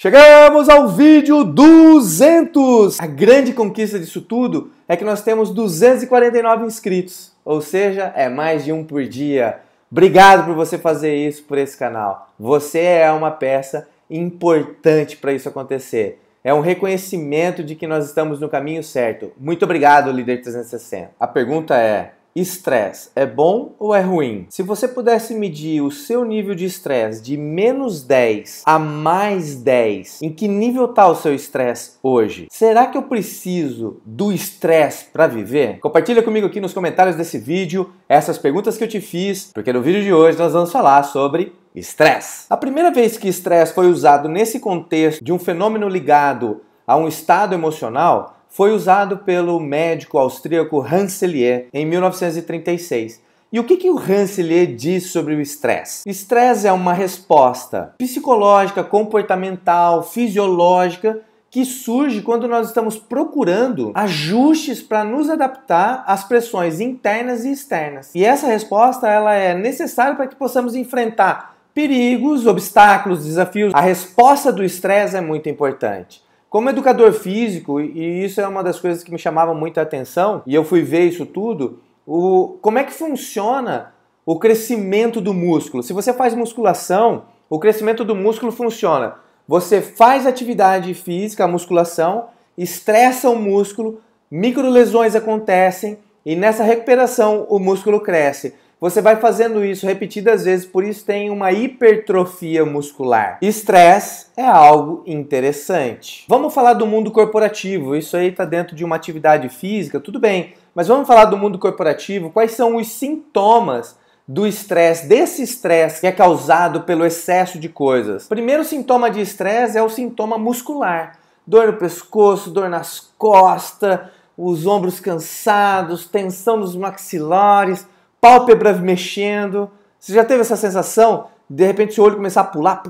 Chegamos ao vídeo 200! A grande conquista disso tudo é que nós temos 249 inscritos, ou seja, é mais de um por dia. Obrigado por você fazer isso por esse canal. Você é uma peça importante para isso acontecer. É um reconhecimento de que nós estamos no caminho certo. Muito obrigado, líder 360. A pergunta é: Estresse é bom ou é ruim? Se você pudesse medir o seu nível de estresse de menos 10 a mais 10, em que nível está o seu estresse hoje? Será que eu preciso do estresse para viver? Compartilha comigo aqui nos comentários desse vídeo essas perguntas que eu te fiz, porque no vídeo de hoje nós vamos falar sobre estresse. A primeira vez que estresse foi usado nesse contexto de um fenômeno ligado a um estado emocional foi usado pelo médico austríaco Hanselier em 1936. E o que, que o Hanselier diz sobre o estresse? Estresse é uma resposta psicológica, comportamental, fisiológica que surge quando nós estamos procurando ajustes para nos adaptar às pressões internas e externas. E essa resposta ela é necessária para que possamos enfrentar perigos, obstáculos, desafios. A resposta do estresse é muito importante. Como educador físico, e isso é uma das coisas que me chamava muita atenção, e eu fui ver isso tudo, o, como é que funciona o crescimento do músculo? Se você faz musculação, o crescimento do músculo funciona. Você faz atividade física, a musculação, estressa o músculo, microlesões acontecem e nessa recuperação o músculo cresce. Você vai fazendo isso repetidas vezes, por isso tem uma hipertrofia muscular. Estresse é algo interessante. Vamos falar do mundo corporativo. Isso aí está dentro de uma atividade física, tudo bem. Mas vamos falar do mundo corporativo. Quais são os sintomas do estresse, desse estresse que é causado pelo excesso de coisas? Primeiro sintoma de estresse é o sintoma muscular: dor no pescoço, dor nas costas, os ombros cansados, tensão nos maxilares pálpebra mexendo. Você já teve essa sensação? De repente seu olho começar a pular.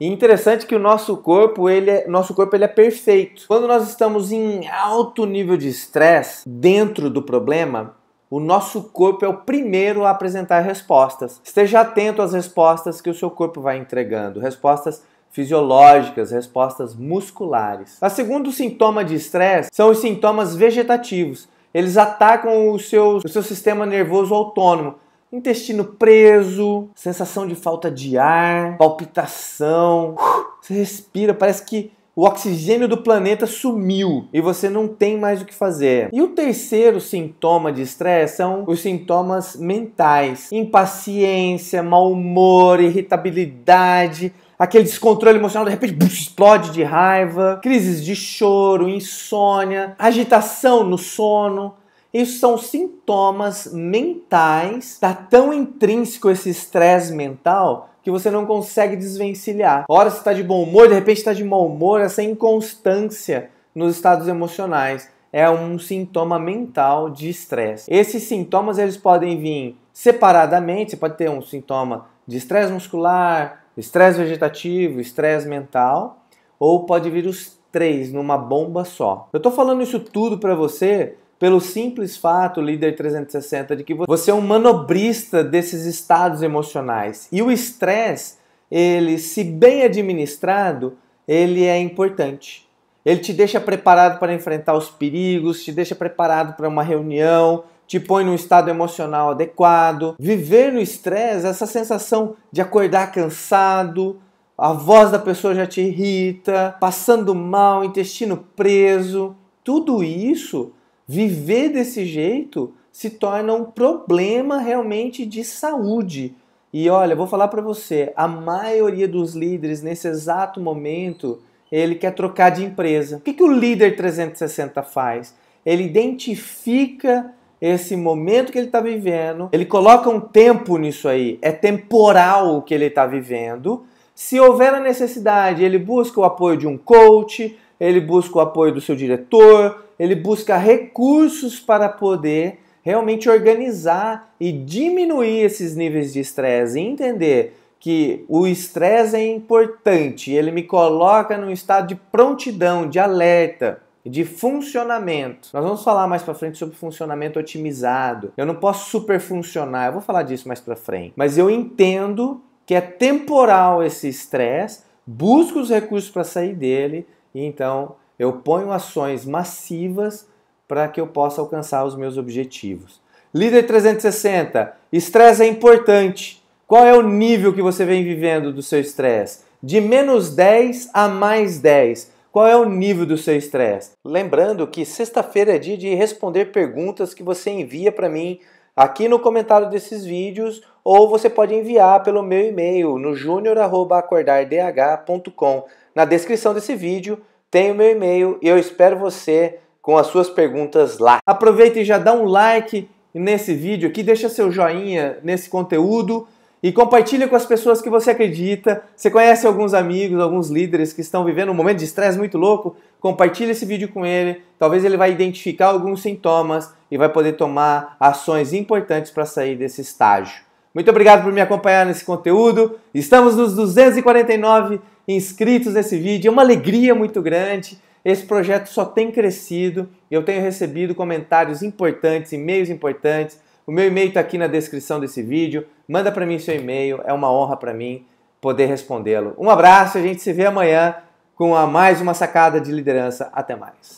E é interessante que o nosso corpo, ele é, nosso corpo ele é perfeito. Quando nós estamos em alto nível de estresse, dentro do problema, o nosso corpo é o primeiro a apresentar respostas. Esteja atento às respostas que o seu corpo vai entregando, respostas fisiológicas, respostas musculares. O segundo sintoma de estresse são os sintomas vegetativos. Eles atacam o seu, o seu sistema nervoso autônomo. Intestino preso, sensação de falta de ar, palpitação. Você respira, parece que o oxigênio do planeta sumiu e você não tem mais o que fazer. E o terceiro sintoma de estresse são os sintomas mentais: impaciência, mau humor, irritabilidade, aquele descontrole emocional, de repente explode de raiva, crises de choro, insônia, agitação no sono. Isso são sintomas mentais. Tá tão intrínseco esse estresse mental que você não consegue desvencilhar. Hora você está de bom humor, de repente está de mau humor, essa inconstância nos estados emocionais é um sintoma mental de estresse. Esses sintomas eles podem vir separadamente, você pode ter um sintoma de estresse muscular, Estresse vegetativo, estresse mental, ou pode vir os três numa bomba só. Eu tô falando isso tudo para você pelo simples fato, líder 360, de que você é um manobrista desses estados emocionais. E o estresse, ele, se bem administrado, ele é importante. Ele te deixa preparado para enfrentar os perigos, te deixa preparado para uma reunião, te põe num estado emocional adequado. Viver no estresse, essa sensação de acordar cansado, a voz da pessoa já te irrita, passando mal, intestino preso, tudo isso, viver desse jeito se torna um problema realmente de saúde. E olha, vou falar para você, a maioria dos líderes nesse exato momento, ele quer trocar de empresa. O que, que o líder 360 faz? Ele identifica esse momento que ele está vivendo, ele coloca um tempo nisso aí, é temporal o que ele está vivendo. Se houver a necessidade, ele busca o apoio de um coach, ele busca o apoio do seu diretor, ele busca recursos para poder realmente organizar e diminuir esses níveis de estresse e entender que o estresse é importante, ele me coloca num estado de prontidão, de alerta de funcionamento. Nós vamos falar mais para frente sobre funcionamento otimizado. Eu não posso superfuncionar, eu vou falar disso mais para frente. Mas eu entendo que é temporal esse estresse, busco os recursos para sair dele e então eu ponho ações massivas para que eu possa alcançar os meus objetivos. Líder 360, estresse é importante. Qual é o nível que você vem vivendo do seu estresse? De menos 10 a mais 10. Qual é o nível do seu estresse? Lembrando que sexta-feira é dia de responder perguntas que você envia para mim aqui no comentário desses vídeos ou você pode enviar pelo meu e-mail no junior@acordardh.com. Na descrição desse vídeo tem o meu e-mail e eu espero você com as suas perguntas lá. Aproveita e já dá um like nesse vídeo aqui, deixa seu joinha nesse conteúdo e compartilha com as pessoas que você acredita. Você conhece alguns amigos, alguns líderes que estão vivendo um momento de estresse muito louco? Compartilha esse vídeo com ele. Talvez ele vai identificar alguns sintomas e vai poder tomar ações importantes para sair desse estágio. Muito obrigado por me acompanhar nesse conteúdo. Estamos nos 249 inscritos nesse vídeo. É uma alegria muito grande. Esse projeto só tem crescido. Eu tenho recebido comentários importantes, e-mails importantes o meu e-mail está aqui na descrição desse vídeo. Manda para mim seu e-mail, é uma honra para mim poder respondê-lo. Um abraço, a gente se vê amanhã com a mais uma sacada de liderança. Até mais.